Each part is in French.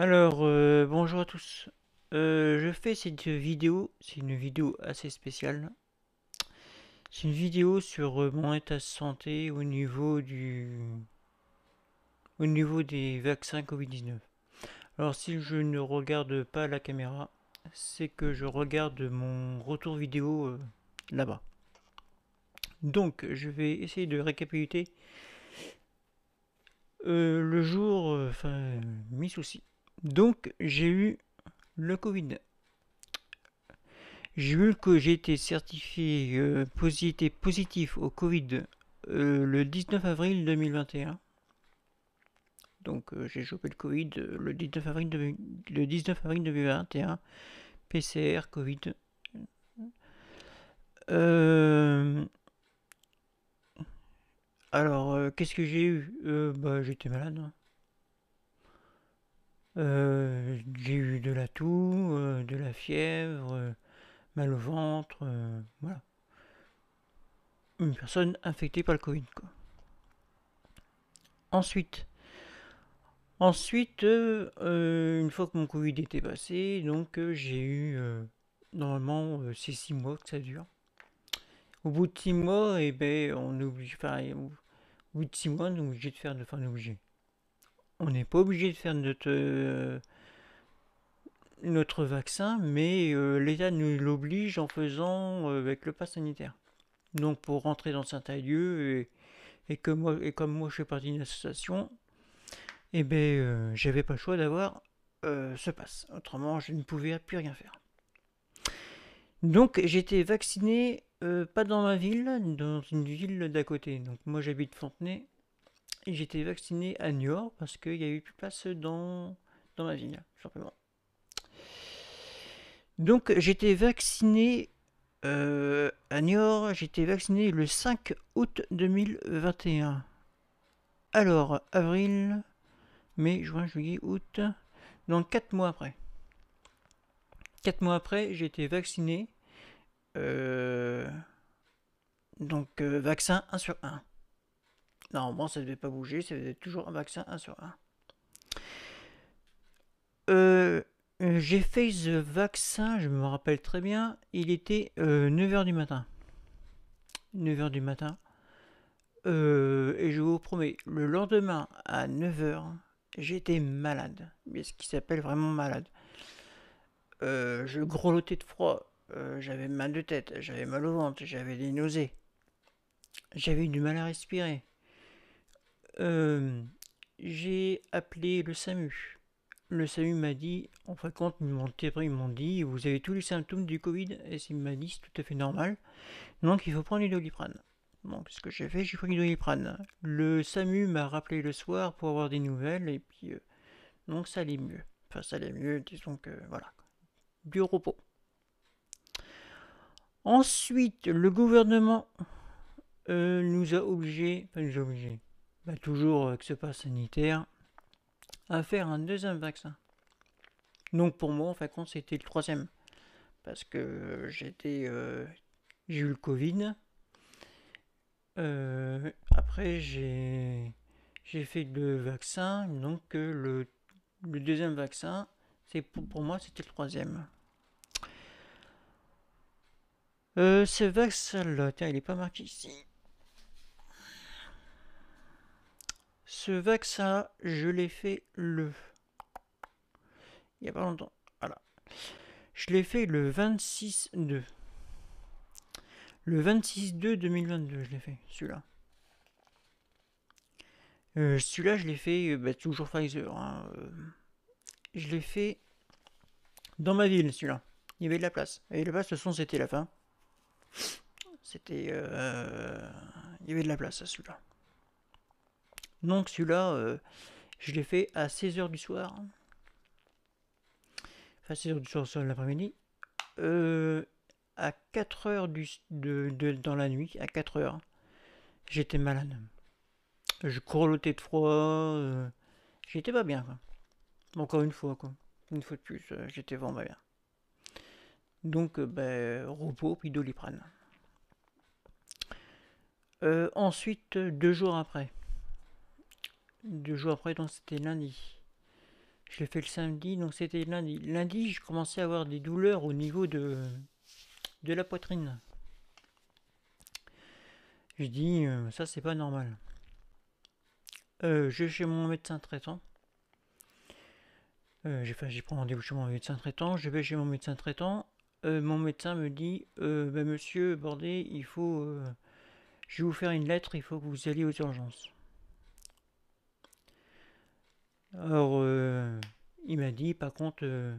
Alors, euh, bonjour à tous. Euh, je fais cette vidéo, c'est une vidéo assez spéciale. C'est une vidéo sur euh, mon état de santé au niveau du... au niveau des vaccins Covid-19. Alors, si je ne regarde pas la caméra, c'est que je regarde mon retour vidéo là-bas. Donc, je vais essayer de récapituler le jour, enfin, mes soucis. Donc j'ai eu le Covid. J'ai eu que j'ai été certifié euh, positif, au Covid euh, le 19 avril 2021. Donc euh, j'ai chopé le Covid le 19 avril, 2021. PCR, Covid. alors, qu'est-ce que j'ai eu bah, J'étais malade. Hein. Euh, j'ai eu de la toux, euh, de la fièvre, euh, mal au ventre, voilà. Une personne infectée par le Covid. Quoi. Ensuite, ensuite une fois que mon Covid était passé, donc j'ai eu normalement ces six mois que ça dure. Au bout de six mois, et eh ben on oublie, au bout de six mois, on est obligé de faire, de, fin on n'est pas obligé de faire notre, euh, vaccin, mais euh, l'État nous l'oblige en faisant euh, avec le pass sanitaire. Donc pour rentrer dans certains lieux, et, que moi, et comme moi je fais partie d'une association, eh ben, j'avais pas le choix d'avoir ce pass. Autrement, je ne pouvais plus rien faire. Donc j'étais vacciné, pas dans ma ville, dans une ville d'à côté. Donc moi j'habite Fontenay, et j'étais vacciné à Niort parce qu'il n'y avait plus de place dans, dans ma ville, simplement. Donc j'étais vacciné euh, à Niort, j'étais vacciné le 5 août 2021. Alors, avril, mai, juin, juillet, août, donc 4 mois après. 4 mois après, j'ai été vacciné. Euh, donc euh, vaccin 1 sur 1. Normalement, ça ne devait pas bouger, ça devait toujours un vaccin un sur euh, j'ai fait ce vaccin, je me rappelle très bien, il était 9h euh, du matin. 9h du matin. Euh, et je vous promets, le lendemain à 9h, j'étais malade. Mais ce qui s'appelle vraiment malade. je grelottais de froid, j'avais mal de tête, j'avais mal au ventre, j'avais des nausées. J'avais du mal à respirer. Euh, j'ai appelé le SAMU. Le SAMU m'a dit, en fin de compte, ils m'ont dit, vous avez tous les symptômes du Covid, et il m'a dit, c'est tout à fait normal, donc il faut prendre du doliprane. Donc ce que j'ai fait, j'ai pris du doliprane. Le SAMU m'a rappelé le soir pour avoir des nouvelles, et puis, euh, donc ça allait mieux. Enfin, ça allait mieux, disons que, voilà, du repos. Ensuite, le gouvernement euh, nous a obligés, enfin nous a obligés, bah, toujours que ce pas sanitaire, à faire un deuxième vaccin. Donc pour moi, en fait de compte, c'était le troisième. Parce que j'étais. Euh, j'ai eu le Covid. Euh, après, j'ai. J'ai fait le vaccin, donc euh, le, le deuxième vaccin, c'est pour, pour, moi c'était le troisième. ce vaccin-là, il est pas marqué ici. Ce vaccin, je l'ai fait le. Il n'y a pas longtemps. Voilà. Je l'ai fait le 26-2. Le 26-2-2022, je l'ai fait, celui-là. Euh, celui-là, je l'ai fait, bah, toujours Pfizer. Hein, euh. Je l'ai fait dans ma ville, celui-là. Il y avait de la place. Et le bas de son, c'était la fin. C'était. Euh, il y avait de la place à celui-là. Donc celui-là, euh, je l'ai fait à 16h du soir. Enfin, 16h du soir, c'est l'après-midi. Euh, à 4h du, de, dans la nuit, à 4h, j'étais malade. Je grelottais de froid. Euh, j'étais pas bien, Encore une fois, Une fois de plus, j'étais vraiment bien. Donc, ben, repos, puis doliprane. ensuite, deux jours après, deux jours après, donc c'était lundi. Je l'ai fait le samedi, donc c'était lundi. Lundi, je commençais à avoir des douleurs au niveau de, de la poitrine. Je dis, euh, ça c'est pas normal. Euh, je vais chez mon médecin traitant. Euh, j'ai pris rendez-vous chez mon médecin traitant. Je vais chez mon médecin traitant. mon médecin me dit, ben, monsieur Bordet, il faut... je vais vous faire une lettre, il faut que vous alliez aux urgences. Alors, euh, il m'a dit, par contre, euh,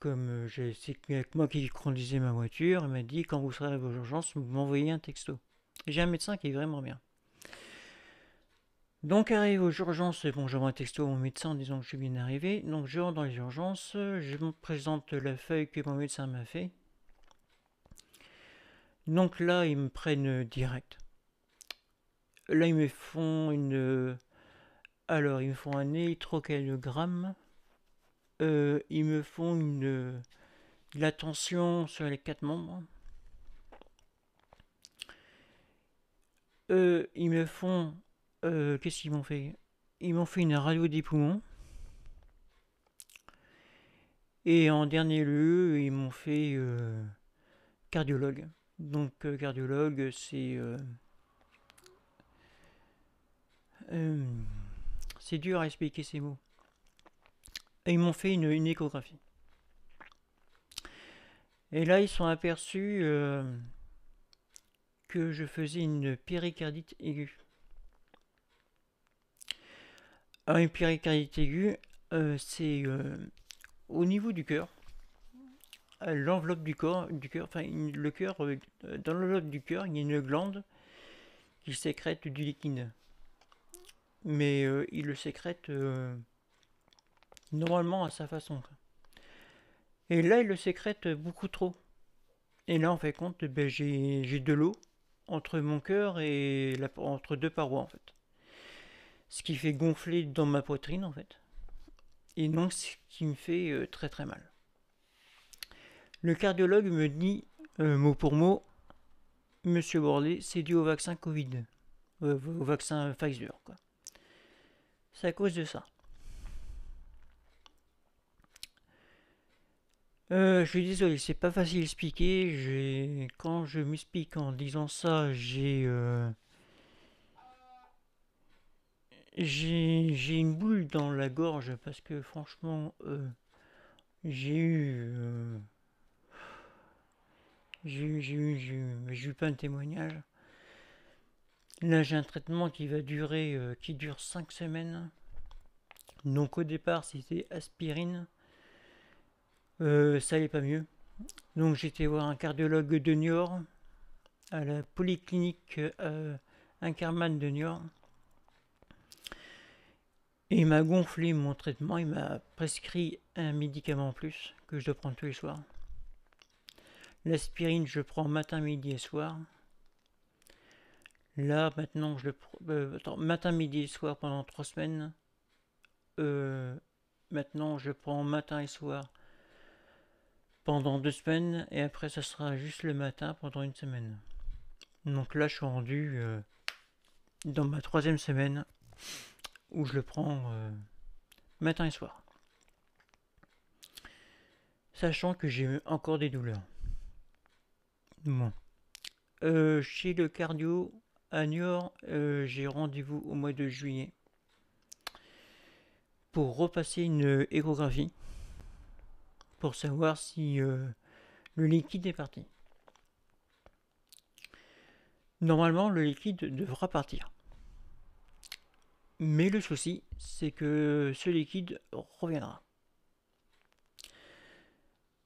comme euh, c'est moi qui conduisais ma voiture, il m'a dit, quand vous serez à vos urgences, vous m'envoyez un texto. J'ai un médecin qui est vraiment bien. Donc, arrive aux urgences, bon, j'envoie un texto à mon médecin en disant que je suis bien arrivé. Donc, je rentre dans les urgences, je me présente la feuille que mon médecin m'a fait. Donc là, ils me prennent direct. Là, ils me font une alors, ils me font un électrocardiogramme. Euh, ils me font une, de l'attention sur les quatre membres. Euh, ils me font. Euh, qu'est-ce qu'ils m'ont fait Ils m'ont fait une radio des poumons. Et en dernier lieu, ils m'ont fait cardiologue. Donc, cardiologue, c'est. C'est dur à expliquer ces mots. Et ils m'ont fait une, échographie. Et là, ils sont aperçus euh, que je faisais une péricardite aiguë. Ah, une péricardite aiguë, euh, c'est euh, au niveau du cœur, l'enveloppe du corps, du cœur, enfin le cœur, dans l'enveloppe du cœur, il y a une glande qui sécrète du liquide mais euh, il le sécrète euh, normalement à sa façon. Et là, il le sécrète beaucoup trop. Et là, on fait, compte, ben, j'ai de l'eau entre mon cœur et la, entre deux parois, en fait. Ce qui fait gonfler dans ma poitrine, en fait. Et donc, ce qui me fait euh, très très mal. Le cardiologue me dit, mot pour mot, Monsieur Bordet, c'est dû au vaccin Covid, au vaccin Pfizer, quoi. C'est à cause de ça. Euh, je suis désolé, c'est pas facile à expliquer. Quand je m'explique en disant ça, euh, j'ai. J'ai une boule dans la gorge parce que franchement, euh, j'ai eu. J'ai eu, eu, j'ai eu plein de témoignages. Là, j'ai un traitement qui va durer, euh, qui dure 5 semaines. Donc au départ, c'était aspirine. Euh, ça n'allait pas mieux. Donc j'étais voir un cardiologue de Niort, à la polyclinique euh, de Niort. Et il m'a gonflé mon traitement, il m'a prescrit un médicament en plus que je dois prendre tous les soirs. L'aspirine, je prends matin, midi et soir. Là, maintenant, je le. prends euh, matin, midi et soir pendant trois semaines. Euh, maintenant, je prends matin et soir pendant deux semaines. Et après, ça sera juste le matin pendant une semaine. Donc là, je suis rendu euh, dans ma troisième semaine où je le prends matin et soir. Sachant que j'ai encore des douleurs. Bon. chez le cardio, à New euh, j'ai rendez-vous au mois de juillet pour repasser une échographie pour savoir si euh, le liquide est parti. Normalement, le liquide devra partir. Mais le souci, c'est que ce liquide reviendra.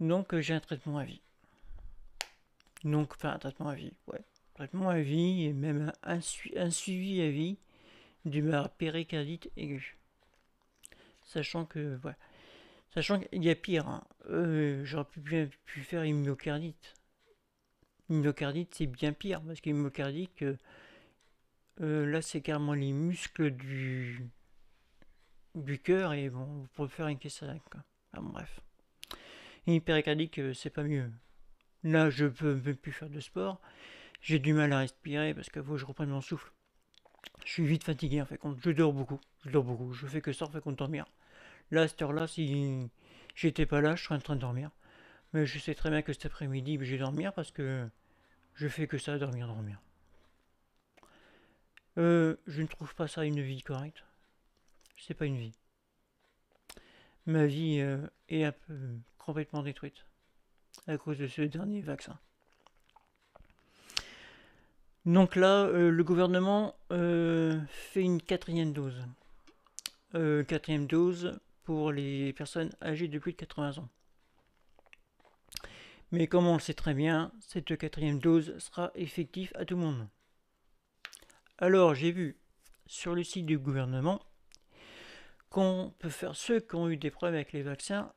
Donc j'ai un traitement à vie. Donc, enfin un traitement à vie, ouais traitement à vie et même un, suivi à vie du péricardite aiguë. Sachant que, voilà. Sachant qu'il y a pire, hein. euh, j'aurais pu, faire une myocardite. Une myocardite, c'est bien pire, parce qu'une myocardite, euh, euh, là, c'est carrément les muscles du, du cœur, et bon, vous pouvez faire une caisse bref. Une péricardique, c'est pas mieux. Là, je peux même plus faire de sport. J'ai du mal à respirer parce qu'il faut que je reprenne mon souffle. Je suis vite fatigué en fait. Je dors beaucoup. Je dors beaucoup. Je fais que ça, en fait, qu'on dormir. Là, à cette heure-là, si j'étais pas là, je serais en train de dormir. Mais je sais très bien que cet après-midi, ben, je vais dormir parce que je fais que ça, dormir, dormir. Euh, je ne trouve pas ça une vie correcte. C'est pas une vie. Ma vie euh, est un complètement détruite à cause de ce dernier vaccin. Donc là, euh, le gouvernement euh, fait une quatrième dose. Euh, quatrième dose pour les personnes âgées de plus de 80 ans. Mais comme on le sait très bien, cette quatrième dose sera effective à tout le monde. Alors j'ai vu sur le site du gouvernement qu'on peut faire ceux qui ont eu des problèmes avec les vaccins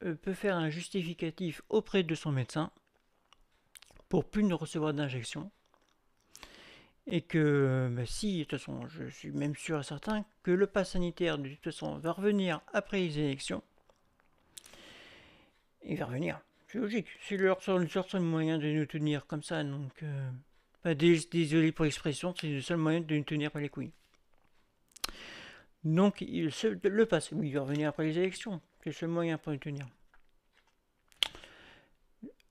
peut faire un justificatif auprès de son médecin pour plus ne recevoir d'injection et que euh, bah, si, de toute façon, je suis même sûr et certain que le pass sanitaire, de toute façon, va revenir après les élections. Il va revenir. C'est logique. C'est le seul, moyen de nous tenir comme ça. Donc, pas euh, bah, désolé pour l'expression, c'est le seul moyen de nous tenir par les couilles. Donc, le pass, oui, il va revenir après les élections. C'est le seul moyen pour nous tenir.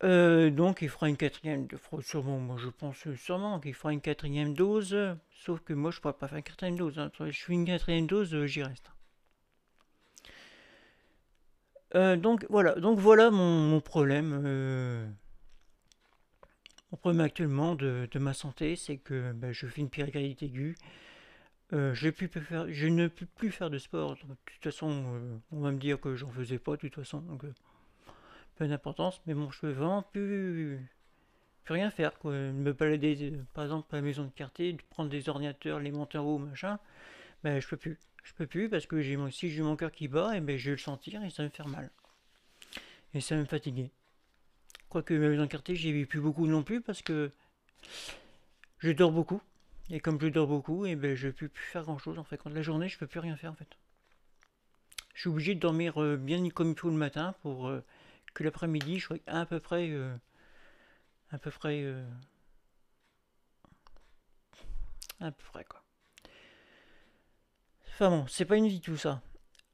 Euh, donc il fera une quatrième, sûrement, moi je pense euh, sûrement qu'il fera une quatrième dose, sauf que moi je ne pourrais pas faire une quatrième dose. Hein. Je fais une quatrième dose, euh, j'y reste. donc voilà, donc voilà mon, problème. mon problème actuellement de, ma santé, c'est que ben, je fais une pyrégalité aiguë. je, ne peux plus faire de sport. De toute façon, on va me dire que j'en faisais pas, de toute façon peu d'importance, mais bon, je peux vraiment plus, rien faire. Quoi. Me balader, euh, par exemple, à la maison de quartier, prendre des ordinateurs, les monter ou machin, ben je peux plus. Je peux plus parce que j'ai si j'ai mon cœur qui bat, et eh ben je vais le sentir et ça va me faire mal. Et ça va me fatiguer. Quoique la maison de quartier, j'y vis plus beaucoup non plus parce que je dors beaucoup. Et comme je dors beaucoup, et eh ben je peux plus faire grand chose en fait. Quand la journée, je peux plus rien faire en fait. Je suis obligé de dormir euh, bien comme il le matin pour euh, que l'après-midi, je crois à peu près. Euh, à peu près. Euh, à peu près, quoi. Enfin bon, c'est pas une vie tout ça.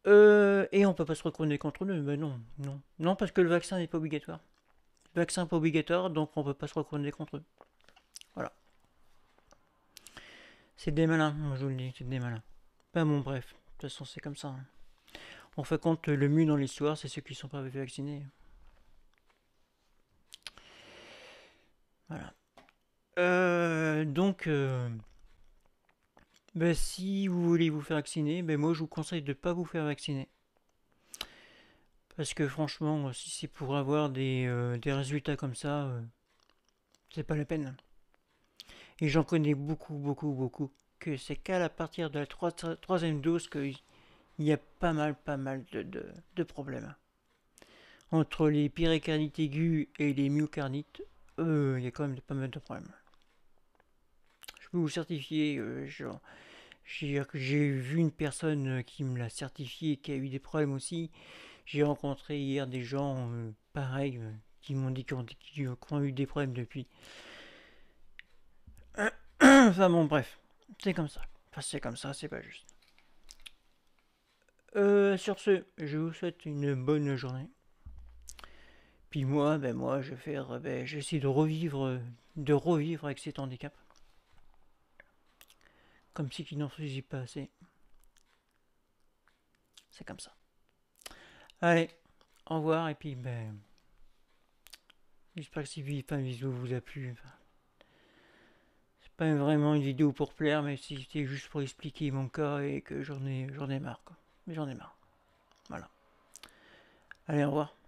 Euh, et on peut pas se retourner contre eux, mais non, non. Non, parce que le vaccin n'est pas obligatoire. Le vaccin n'est pas obligatoire, donc on peut pas se retourner contre eux. Voilà. C'est des malins, je vous le dis, c'est des malins. Ben bon, bref, de toute façon, c'est comme ça. Hein. On fait compte le mieux dans l'histoire, c'est ceux qui sont pas vaccinés. Voilà. Euh, donc, euh, bah, si vous voulez vous faire vacciner, bah, moi je vous conseille de ne pas vous faire vacciner. Parce que franchement, si c'est pour avoir des, euh, résultats comme ça, c'est pas la peine. Et j'en connais beaucoup, beaucoup, beaucoup. Que c'est qu'à partir de la troisième dose qu'il y a pas mal, pas mal de, problèmes. Entre les pyrécarnites aiguës et les myocarnites. Euh, il y a quand même pas mal de problèmes. Je peux vous certifier, euh, j'ai vu une personne euh, qui me l'a certifié, qui a eu des problèmes aussi. J'ai rencontré hier des gens pareils qui m'ont dit qu'ils ont, ont, eu des problèmes depuis. enfin bon, bref, c'est comme ça. Enfin, c'est comme ça, c'est pas juste. sur ce, je vous souhaite une bonne journée. Puis moi, ben moi, je vais euh, ben, j'essaie de revivre, euh, de revivre avec cet handicap. Comme si qu'il n'en faisait pas assez. C'est comme ça. Allez, au revoir et puis ben. J'espère que cette vidéo vous a plu. C'est pas vraiment une vidéo pour plaire, mais c'était juste pour expliquer mon cas et que j'en ai, j'en ai marre. Mais j'en ai marre. Voilà. Allez, au revoir.